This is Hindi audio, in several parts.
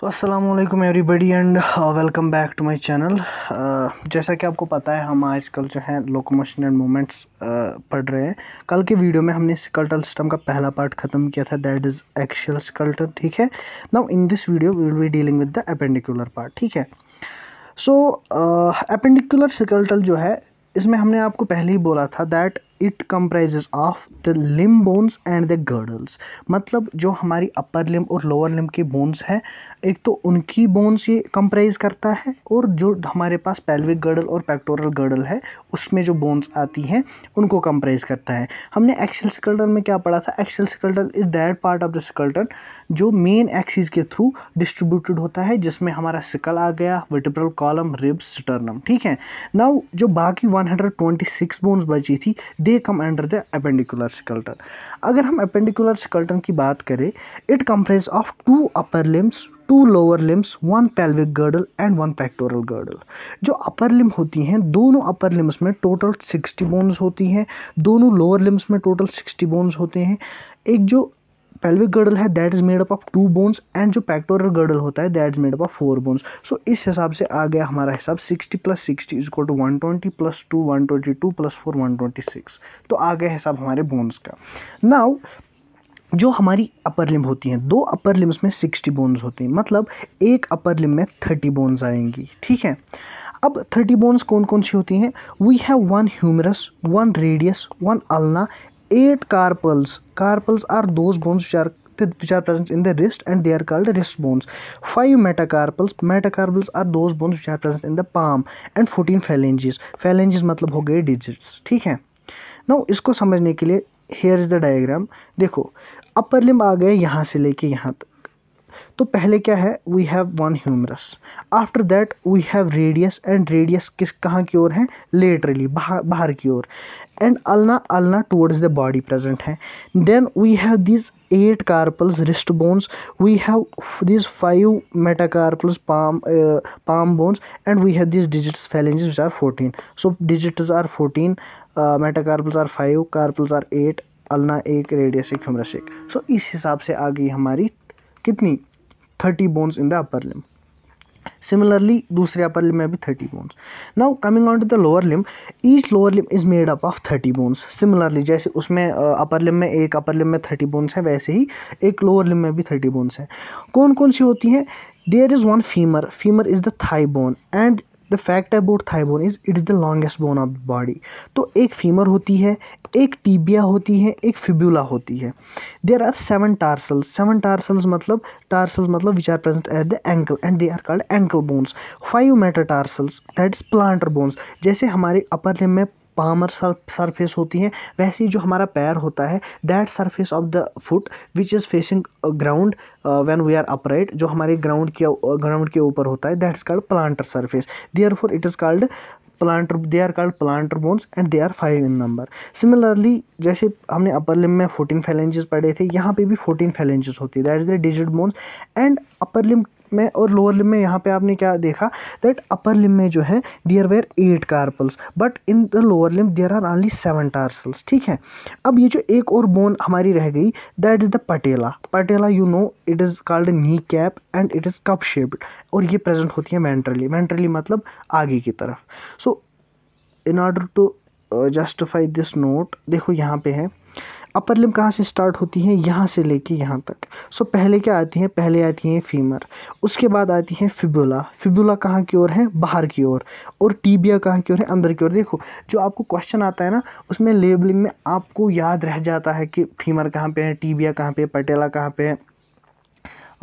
सो असलम everybody and welcome back to my channel जैसा कि आपको पता है हम आजकल जो है लोकोमोशन एंड मोमेंट्स पढ़ रहे हैं कल के वीडियो में हमने स्कल्टल सिस्टम का पहला पार्ट ख़त्म किया था दैट इज़ एक्शियल स्कल्टल ठीक है now in this video we will be dealing with the appendicular part ठीक है सो अपेंडिकुलर स्कल्टल जो है इसमें हमने आपको पहले ही बोला था that it comprise of the limb bones and the girdles मतलब जो हमारी अपर लिम और लोअर लिम की बोन्स हैं एक तो उनकी बोन्स ये कंप्राइज करता है और जो हमारे पास पेल्विक गर्डल और पेक्टोरल गर्डल है उसमें जो बोन्स आती हैं उनको कंप्राइज करता है हमने एक्सल स्कल्टन में क्या पढ़ा था axial skeleton is that part of the skeleton जो मेन एक्सीज के थ्रू डिस्ट्रीब्यूटेड होता है जिसमें हमारा सिकल आ गया विटिब्रल कॉलम रिब्स टर्नम ठीक है नाउ जो बाकी 126 बोन्स बची थी they come under the appendicular skeleton अगर हम अपेंडिकुलर स्कल्टन की बात करें it comprises of two upper limbs two lower limbs one pelvic girdle and one pectoral girdle जो अपर लिम होती हैं दोनों अपर लिम्स में टोटल सिक्सटी बोन्स होती हैं दोनों लोअर लिम्स में टोटल सिक्सटी बोन्स होते हैं एक जो पेल्विक गर्डल है that is made up of two bones and जो पैक्टोरल गर्डल होता है that is made up of four bones so इस हिसाब से आ गया हमारा हिसाब sixty plus sixty equal to one twenty plus two one twenty two plus four one twenty six तो आ गया हिसाब हमारे बोन्स का नाउ जो हमारी अपर लिम्ब होती हैं दो अपर लिम्स में सिक्सटी बोन्स होती हैं मतलब एक अपर लिम में थर्टी बोन्स आएंगी ठीक है अब थर्टी बोन्स कौन कौन सी होती हैं we have one humerus one radius one ulna eight carpals carpals are those bones which are which are present in the wrist and they are called wrist bones. five metacarpals, metacarpals are those bones which are present in the palm and 14 phalanges. Phalanges matlab ho gaye digits, theek hai now isko samajhne ke liye here is the diagram dekho upper limb aa gaya yahan se leke yahan tak तो पहले क्या है we have one humerus after that we have radius and radius किस कहाँ की ओर है लेटरली बाहर बाहर की ओर and ulna ulna towards the body present है then we have this eight carpals wrist bones we have this five metacarpals palm palm bones and we have this digits phalanges which are fourteen so digits are fourteen metacarpals are five carpals are eight ulna एक रेडियस एक ह्यूमरस एक सो इस हिसाब से आ गई हमारी कितनी thirty bones in the upper limb similarly दूसरे अपर लिम में भी thirty bones now coming on to the lower limb each lower limb is made up of thirty bones similarly जैसे उसमें अपर लिम में एक अपर लिम में थर्टी बोन्स हैं वैसे ही एक लोअर लिम में भी थर्टी बोन्स हैं कौन कौन सी होती हैं there is one femur femur is the thigh bone and the fact about thigh bone is the longest bone of body तो एक फीमर होती है एक टीबिया होती है एक फिब्यूला होती है there are seven tarsals seven tarsals मतलब टार्सल्स मतलब which are present at the ankle and they are called ankle bones five tarsals that is plantar bones जैसे हमारे अपर लिम में पामर सरफेस होती हैं वैसे ही जो हमारा पैर होता है that surface of the foot which is facing ground when we are upright जो हमारे ग्राउंड के ग्राउंड uh, के ऊपर होता है that is called plantar surface therefore it is called plantar they are called plantar bones and they are five in number similarly जैसे हमने अपर लिम में फोर्टीन फैलेंजेस पढ़े थे यहाँ पे भी फोर्टीन फैलेंजेस होती है that is the digit bones and upper limb में और लोअर लिम में यहाँ पे आपने क्या देखा दैट अपर लिम में जो है there were eight carpals but in the lower limb there are only seven tarsals ठीक है अब ये जो एक और बोन हमारी रह गई that is the patella patella you know it is called knee cap and it is cup shaped और ये प्रेजेंट होती है मेंटरली मेंटरली मतलब आगे की तरफ so in order to justify this note देखो यहाँ पे है अपर लिम कहाँ से स्टार्ट होती है यहाँ से लेके यहाँ तक सो पहले क्या आती है पहले आती है फीमर उसके बाद आती है फिबुला फिबुला कहाँ की ओर है बाहर की ओर और टीबिया कहाँ की ओर है अंदर की ओर देखो जो आपको क्वेश्चन आता है ना उसमें लेबलिंग में आपको याद रह जाता है कि फीमर कहाँ पे है टीबिया कहाँ पे पटेला कहाँ पे है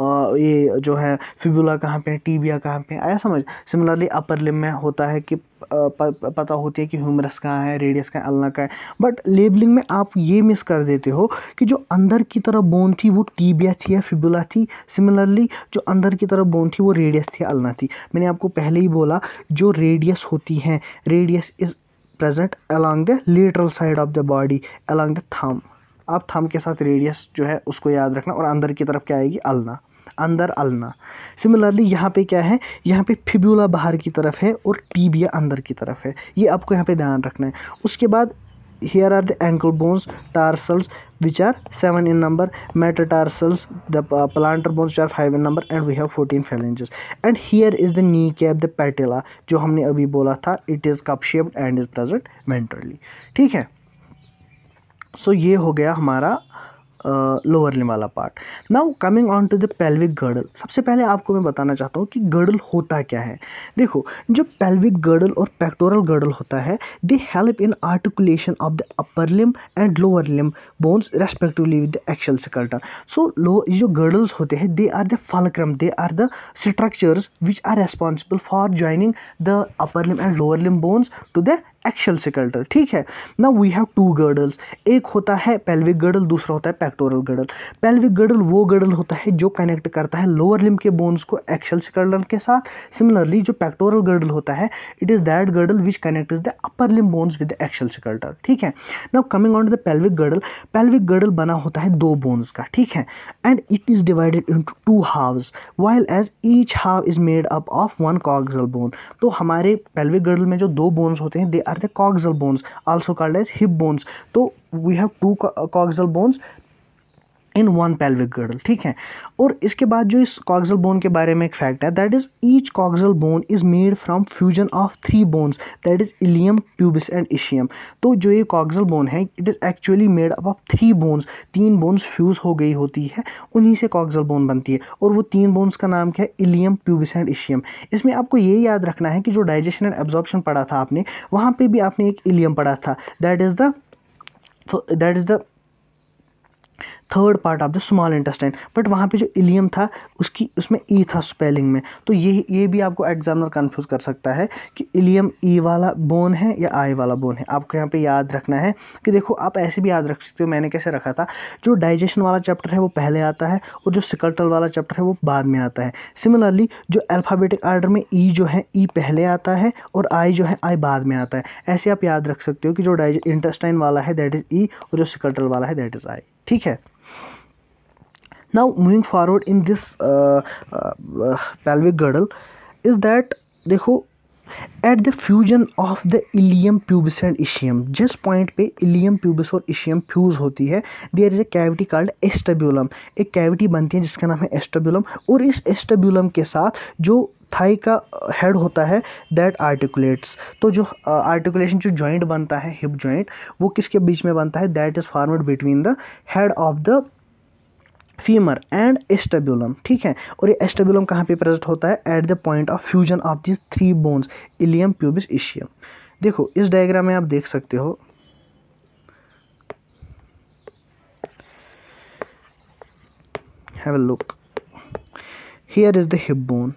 ये जो है फिबुला कहाँ पे है टीबिया कहाँ पे है आया समझ सिमिलरली अपर लिम में होता है कि पता होती है कि ह्यूमरस कहाँ है रेडियस कहाँ है अल्ना का है बट लेबलिंग में आप ये मिस कर देते हो कि जो अंदर की तरफ बोन थी वो टीबिया थी या फिबुला थी सिमिलरली जो अंदर की तरफ बोन थी वो रेडियस थी अलना थी मैंने आपको पहले ही बोला जो रेडियस होती है radius is present along the lateral side of the body along the thumb आप थम के साथ रेडियस जो है उसको याद रखना और अंदर की तरफ क्या आएगी अलना अंदर अलना सिमिलरली यहाँ पे क्या है यहाँ पे फिब्यूला बाहर की तरफ है और टीबिया अंदर की तरफ है ये आपको यहाँ पे ध्यान रखना है उसके बाद here are the ankle bones tarsals which are seven in number metatarsals the plantar bones are five in number and we have fourteen phalanges and here is the knee cap the patella जो हमने अभी बोला था it is cup shaped and is present mentally ठीक है सो so, ये हो गया हमारा लोअर लिम वाला part now coming on to the pelvic girdle सबसे पहले आपको मैं बताना चाहता हूँ कि गर्डल होता क्या है देखो जो पेल्विक गर्डल और पेक्टोरल गर्डल होता है they help in articulation of the upper limb and lower limb bones respectively with the axial skeleton so लो जो गर्डल्स होते हैं they are the fulcrum they are the structures which are responsible for joining the upper limb and lower limb bones to the axial skeleton ठीक है ना वी हैव टू गर्डल्स एक होता है पेल्विक गर्डल दूसरा होता है पैक्टोरल गर्डल पेल्विक गर्डल वो गर्डल होता है जो कनेक्ट करता है लोअर लिम के बोन्स को एक्शल सिकल्टर के साथ सिमिलरली जो पैक्टोरल गर्डल होता है it is that girdle which connect is the upper limb bones with axial skeleton ठीक है ना coming on the pelvic girdle pelvic girdle बना होता है दो बोन्स का ठीक है and it is divided into two halves while as each half is made up of one coxal bone तो हमारे पेल्विक गर्डल में जो दो बोन्स होते हैं they are are the coxal bones also called as hip bones so we have two co coxal bones in one pelvic girdle ठीक है और इसके बाद जो इस कॉक्सल बोन के बारे में एक फैक्ट है that is each coxal bone is made from fusion of three bones that is ilium pubis and ischium तो जो ये कॉक्सल बोन है it is actually made up of three bones तीन बोन्स फ्यूज़ हो गई होती है उन्हीं से कॉक्सल बोन बनती है और वो तीन बोन्स का नाम क्या है इलियम ट्यूबिस एंड इशियम इसमें आपको ये याद रखना है कि जो डाइजेशन एंड एब्जॉर्प्शन पढ़ा था आपने वहाँ पर भी आपने एक इलियम पढ़ा था that is the that is the third part of the small intestine but वहाँ पे जो इलियम था उसकी उसमें ई e था स्पेलिंग में तो ये ये भी आपको एग्जामिनर कंफ्यूज कर सकता है कि इलियम ई e वाला बोन है या आई वाला बोन है आपको यहाँ पे याद रखना है कि देखो आप ऐसे भी याद रख सकते हो मैंने कैसे रखा था जो डाइजेशन वाला चैप्टर है वो पहले आता है और जो सिकल्टल वाला चैप्टर है वो बाद में आता है सिमिलरली जो अल्फ़ाबेटिक आर्डर में ई e जो है ई पहले आता है और आई जो है आई बाद में आता है ऐसे आप याद रख सकते हो कि जो डाइज इंटेस्टाइन वाला है दैट इज़ ई और जो सिकल्टल वाला है दैट इज़ आई ठीक है now moving forward in this pelvic girdle is that देखो at the fusion of the ilium pubis and ischium जिस पॉइंट पे इलियम प्यूबिस और इशियम फ्यूज़ होती है there is a cavity called acetabulum एक कैविटी बनती है जिसका नाम है एस्टेब्यूलम और इस एस्टेब्यूलम के साथ जो थाई का हेड होता है दैट आर्टिकुलेट्स तो जो आर्टिकुलेशन जो जॉइंट बनता है हिप जॉइंट वो किसके बीच में बनता है that is formed between the head of the femur and acetabulum ठीक है और ये एस्टेबुलम कहाँ पे प्रेजेंट होता है at the point of fusion of this three bones ilium pubis ischium देखो इस डायग्राम में आप देख सकते हो have a look here is the hip bone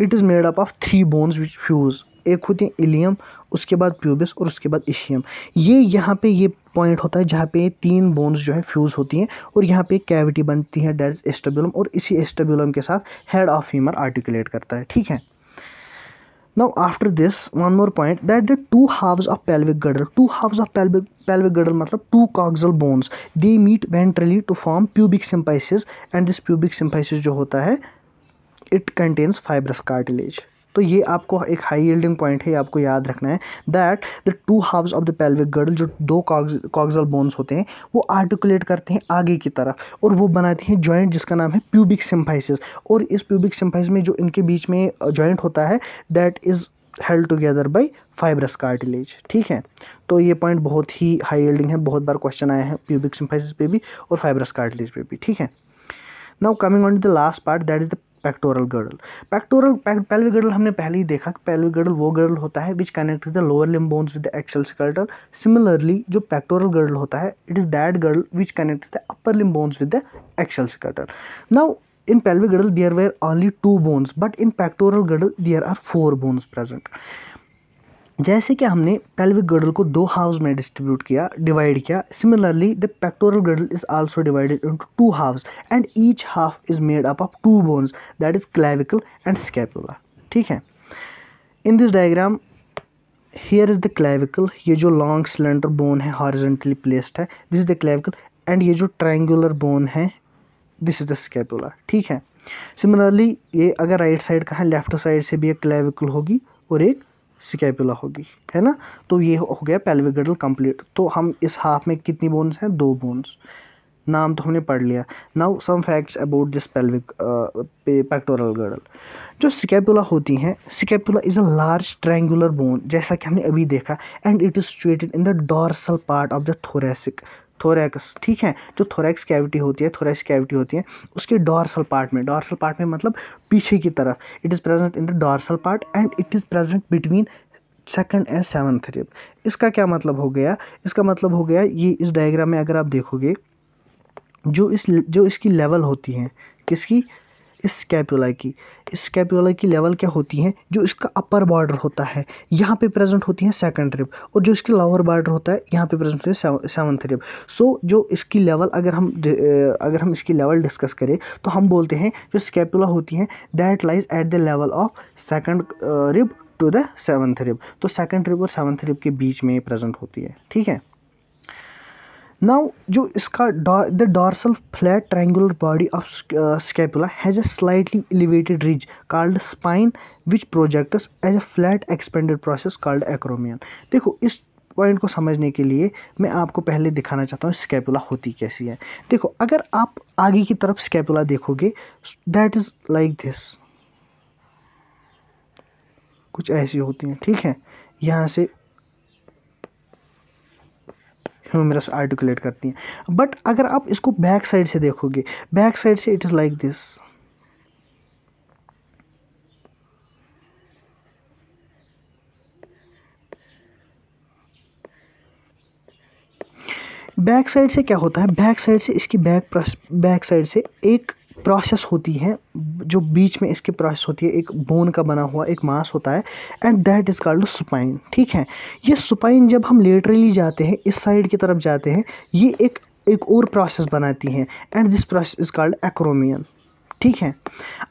it is made up of three bones which fuse एक होती है इलियम उसके बाद प्यूबिस और उसके बाद इशियम ये यहाँ पे ये पॉइंट होता है जहाँ पे तीन बोन्स जो है फ्यूज़ होती हैं और यहाँ पे कैविटी बनती है डेट एस्टेबुलम और इसी एस्टेबुलम के साथ हेड ऑफ फीमर आर्टिकुलेट करता है ठीक है now after this one more point that the two halves of pelvic girdle two halves of pelvic pelvic girdle मतलब two coxal bones they meet ventrally to form pubic symphysis and this pubic symphysis जो होता है इट कंटेन्स फाइब्रस कार्टिलेज तो ये आपको एक हाई यील्डिंग पॉइंट है आपको याद रखना है that the two halves of the pelvic girdle जो दो कॉगजल बोन्स होते हैं वो आर्टिकुलेट करते हैं आगे की तरफ और वो बनाते हैं जॉइंट जिसका नाम है प्यूबिक सिम्फाइसिस और इस प्यूबिक सिम्फाइसिस में जो इनके बीच में जॉइंट होता है that is held together by fibrous cartilage ठीक है तो ये पॉइंट बहुत ही हाई यील्डिंग है बहुत बार क्वेश्चन आया है प्यूबिक सिम्फाइसिस पे भी और फाइब्रस कार्टिलेज पे भी ठीक है now coming on to the last part that is the pectoral girdle pectoral pelvic girdle हमने पहले ही देखा कि पेल्विक गर्डल वो गर्डल होता है which connect the lower limb bones with the axial skeleton similarly जो पेक्टोरल गर्डल होता है it is that girdle which connect the upper limb bones with the axial skeleton now in pelvic girdle there were only two bones but in pectoral girdle there are four bones present जैसे कि हमने पेल्विक गर्डल को दो हाफ्स में डिस्ट्रीब्यूट किया डिवाइड किया similarly the pectoral girdle is also divided into two halves and each half is made up of two bones that is clavicle and scapula ठीक है in this diagram here is the clavicle ये जो लॉन्ग सिलेंडर बोन है हॉरिजेंटली प्लेस्ड है this is the clavicle and ये जो ट्रायंगुलर बोन है दिस इज़ द स्कैपुला ठीक है सिमिलरली ये अगर राइट right साइड का है लेफ्ट साइड से भी एक क्लेविकल होगी और एक स्कैपुला होगी है ना तो ये हो गया पेल्विक गर्डल कंप्लीट तो हम इस हाफ में कितनी बोन्स हैं दो बोन्स नाम तो हमने पढ़ लिया now some facts about this pelvic pectoral girdle जो स्कैपुला होती हैं scapula is a large triangular bone जैसा कि हमने अभी देखा and it is situated in the dorsal part of the thoracic thorax ठीक है जो थोरेक्स कैविटी होती है थोरेक्स कैविटी होती है उसके डॉर्सल पार्ट में डॉर्सल पार्ट में मतलब पीछे की तरफ it is present in the dorsal part and it is present between second and seventh rib इसका क्या मतलब हो गया इसका मतलब हो गया ये इस डायग्राम में अगर आप देखोगे जो इस जो इसकी लेवल होती हैं किसकी स्कैपुला की स्कैपुला की लेवल क्या होती हैं जो इसका अपर बॉर्डर होता है यहाँ पे प्रेजेंट होती हैं सेकंड रिब और जो इसकी लोअर बॉर्डर होता है यहाँ पे प्रेजेंट होती है सेवन्थ रिब सो जो इसकी लेवल अगर हम अगर हम इसकी लेवल डिस्कस करें तो हम बोलते हैं जो स्कैपुला होती है that lies at the level of second rib to the seventh rib तो सेकेंड रिब और सेवन्थ रिब के बीच में प्रेजेंट होती है ठीक है नाउ जो इसका the dorsal flat triangular body of scapula has a slightly elevated ridge called spine which projects as a flat expanded process called acromion देखो इस पॉइंट को समझने के लिए मैं आपको पहले दिखाना चाहता हूँ स्केपुला होती कैसी है देखो अगर आप आगे की तरफ स्केपुला देखोगे दैट इज़ लाइक दिस कुछ ऐसी होती हैं ठीक है यहाँ से ह्यूमरस आर्टिकुलेट करती हैं बट अगर आप इसको बैक साइड से देखोगे बैक साइड से it is like this back side से क्या होता है बैक साइड से इसकी बैक बैक साइड से एक प्रोसेस होती है जो बीच में इसके प्रोसेस होती है एक बोन का बना हुआ एक मांस होता है and that is called supine ठीक है ये सुपाइन जब हम लेटरली जाते हैं इस साइड की तरफ जाते हैं ये एक एक और प्रोसेस बनाती हैं and this process is called acromion ठीक है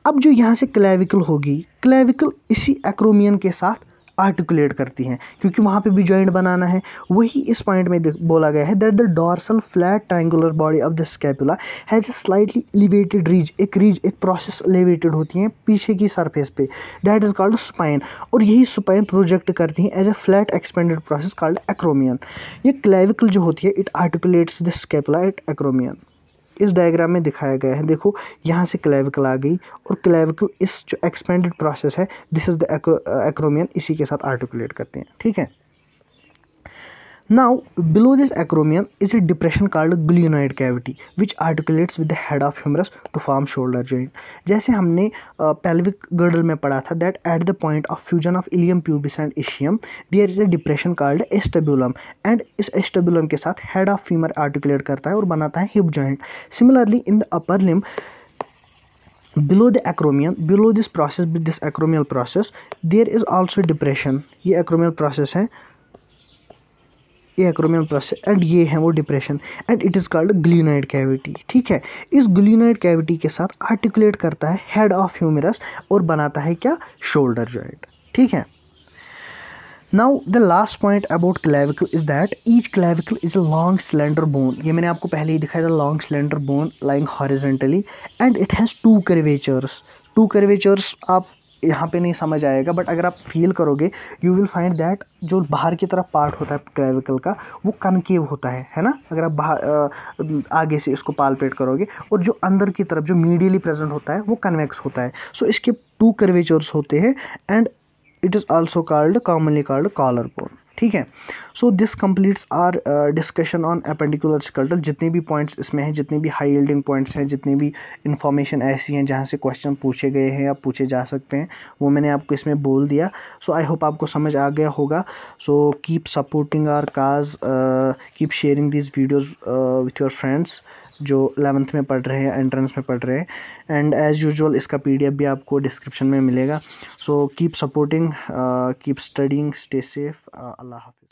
अब जो यहाँ से क्लेविकल होगी क्लेविकल इसी एक्रोमियन के साथ आर्टिकुलेट करती हैं क्योंकि वहाँ पे भी जॉइंट बनाना है वही इस पॉइंट में बोला गया है that the dorsal flat triangular body of the scapula has a slightly elevated ridge एक रीज एक प्रोसेस एलिवेटेड होती है पीछे की सरफेस पे दैट इज़ कॉल्ड स्पाइन और यही स्पाइन प्रोजेक्ट करती हैं as a flat expanded process called acromion ये क्लेविकल जो होती है it articulates the scapula at acromion इस डायग्राम में दिखाया गया है देखो यहाँ से क्लेविकल आ गई और क्लेविकल इस जो एक्सपेंडेड प्रोसेस है दिस इज़ द एक्रोमियन इसी के साथ आर्टिकुलेट करते हैं ठीक है Now, below this acromion is a depression called glenoid cavity, which articulates with the head of humerus to form shoulder joint. जैसे हमने pelvic girdle में पढ़ा था that at the point of fusion of ilium, pubis and ischium, there is a depression called acetabulum and इस acetabulum के साथ head of femur articulate करता है और बनाता है hip joint. Similarly, in the upper limb, below the acromion below this process this acromial process there is also depression ये acromial process है ये एक्रोमियम प्लस है एंड ये है वो depression and it is called glenoid cavity ठीक है इस ग्लूनाइड कैविटी के साथ आर्टिकुलेट करता है हेड ऑफ ह्यूमरस और बनाता है क्या शोल्डर जॉइंट ठीक है now the last point about clavicle is that each clavicle is a long cylinder bone ये मैंने आपको पहले ही दिखाया था long cylinder bone lying horizontally and it has two curvatures two curvatures आप यहाँ पे नहीं समझ आएगा बट अगर आप फील करोगे यू विल फाइंड दैट जो बाहर की तरफ पार्ट होता है क्लेविकल का वो कनकेव होता है है ना अगर आप बाहर आगे से इसको पालपेट करोगे और जो अंदर की तरफ जो मीडियली प्रेजेंट होता है वो कन्वेक्स होता है सो so, इसके टू कर्वेचर्स होते हैं and it is also called commonly called collar bone ठीक है so this completes our discussion on appendicular skeletal जितने भी पॉइंट्स इसमें हैं जितने भी हाई यील्डिंग पॉइंट्स हैं जितने भी इन्फॉर्मेशन ऐसी हैं जहाँ से क्वेश्चन पूछे गए हैं या पूछे जा सकते हैं वो मैंने आपको इसमें बोल दिया सो आई होप आपको समझ आ गया होगा so keep supporting our cause keep sharing this videos with your friends जो एलेवंथ में पढ़ रहे हैं एंट्रेंस में पढ़ रहे हैं एंड एज़ यूजुअल इसका पीडीएफ भी आपको डिस्क्रिप्शन में मिलेगा so keep supporting keep studying stay safe Allah हाफि